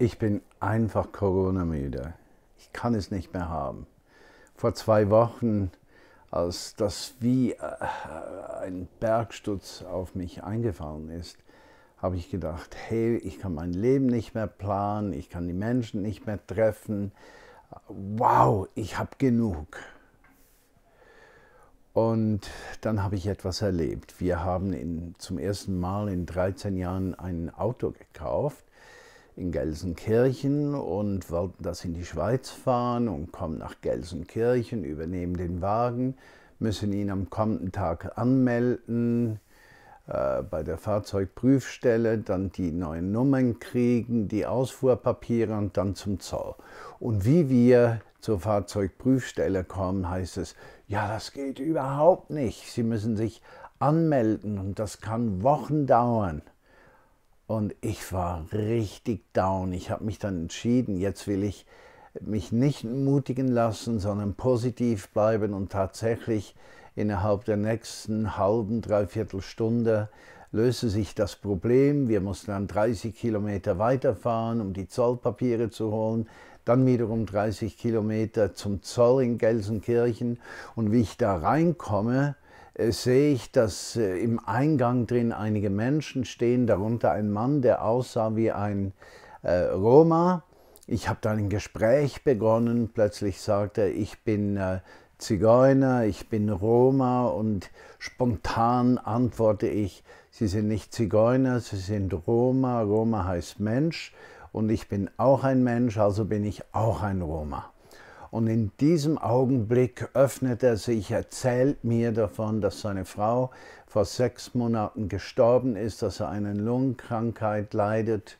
Ich bin einfach Corona-müde. Ich kann es nicht mehr haben. Vor zwei Wochen, als das wie äh, ein Bergsturz auf mich eingefallen ist, habe ich gedacht, hey, ich kann mein Leben nicht mehr planen, ich kann die Menschen nicht mehr treffen. Wow, ich habe genug. Und dann habe ich etwas erlebt. Wir haben in, zum ersten Mal in 13 Jahren ein Auto gekauft in Gelsenkirchen und wollten das in die Schweiz fahren und kommen nach Gelsenkirchen, übernehmen den Wagen, müssen ihn am kommenden Tag anmelden äh, bei der Fahrzeugprüfstelle, dann die neuen Nummern kriegen, die Ausfuhrpapiere und dann zum Zoll. Und wie wir zur Fahrzeugprüfstelle kommen, heißt es, ja, das geht überhaupt nicht. Sie müssen sich anmelden und das kann Wochen dauern. Und ich war richtig down. Ich habe mich dann entschieden, jetzt will ich mich nicht mutigen lassen, sondern positiv bleiben und tatsächlich innerhalb der nächsten halben, dreiviertel Stunde löse sich das Problem. Wir mussten dann 30 Kilometer weiterfahren, um die Zollpapiere zu holen. Dann wiederum 30 Kilometer zum Zoll in Gelsenkirchen. Und wie ich da reinkomme, äh, sehe ich, dass äh, im Eingang drin einige Menschen stehen, darunter ein Mann, der aussah wie ein äh, Roma. Ich habe dann ein Gespräch begonnen, plötzlich sagte er, ich bin Zigeuner, ich bin Roma und spontan antworte ich, Sie sind nicht Zigeuner, Sie sind Roma, Roma heißt Mensch und ich bin auch ein Mensch, also bin ich auch ein Roma. Und in diesem Augenblick öffnet er sich, erzählt mir davon, dass seine Frau vor sechs Monaten gestorben ist, dass er eine Lungenkrankheit leidet.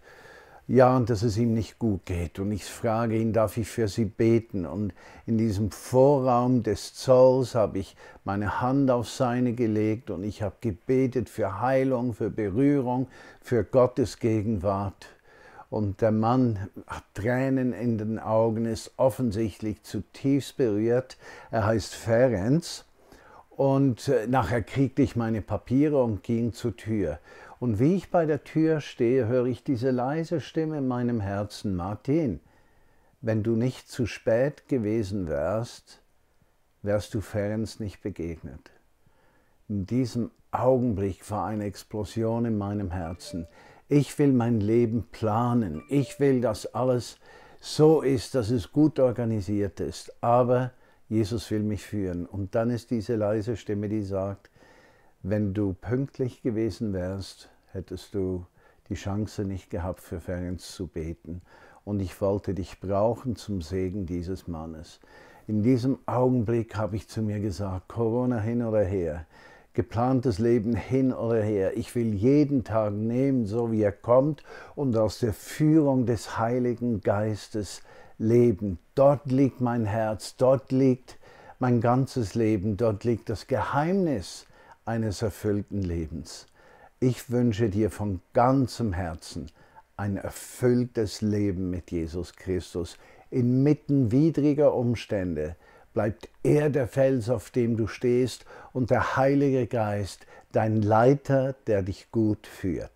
Ja, und dass es ihm nicht gut geht. Und ich frage ihn, darf ich für sie beten? Und in diesem Vorraum des Zolls habe ich meine Hand auf seine gelegt und ich habe gebetet für Heilung, für Berührung, für Gottes Gegenwart. Und der Mann hat Tränen in den Augen, ist offensichtlich zutiefst berührt. Er heißt Ferenc. Und äh, nachher kriegte ich meine Papiere und ging zur Tür. Und wie ich bei der Tür stehe, höre ich diese leise Stimme in meinem Herzen, Martin, wenn du nicht zu spät gewesen wärst, wärst du Ferenc nicht begegnet. In diesem Augenblick war eine Explosion in meinem Herzen ich will mein Leben planen, ich will, dass alles so ist, dass es gut organisiert ist, aber Jesus will mich führen. Und dann ist diese leise Stimme, die sagt, wenn du pünktlich gewesen wärst, hättest du die Chance nicht gehabt, für Ferenc zu beten. Und ich wollte dich brauchen zum Segen dieses Mannes. In diesem Augenblick habe ich zu mir gesagt, Corona hin oder her, geplantes Leben hin oder her. Ich will jeden Tag nehmen, so wie er kommt, und aus der Führung des Heiligen Geistes leben. Dort liegt mein Herz, dort liegt mein ganzes Leben, dort liegt das Geheimnis eines erfüllten Lebens. Ich wünsche dir von ganzem Herzen ein erfülltes Leben mit Jesus Christus inmitten widriger Umstände bleibt er der Fels, auf dem du stehst, und der Heilige Geist, dein Leiter, der dich gut führt.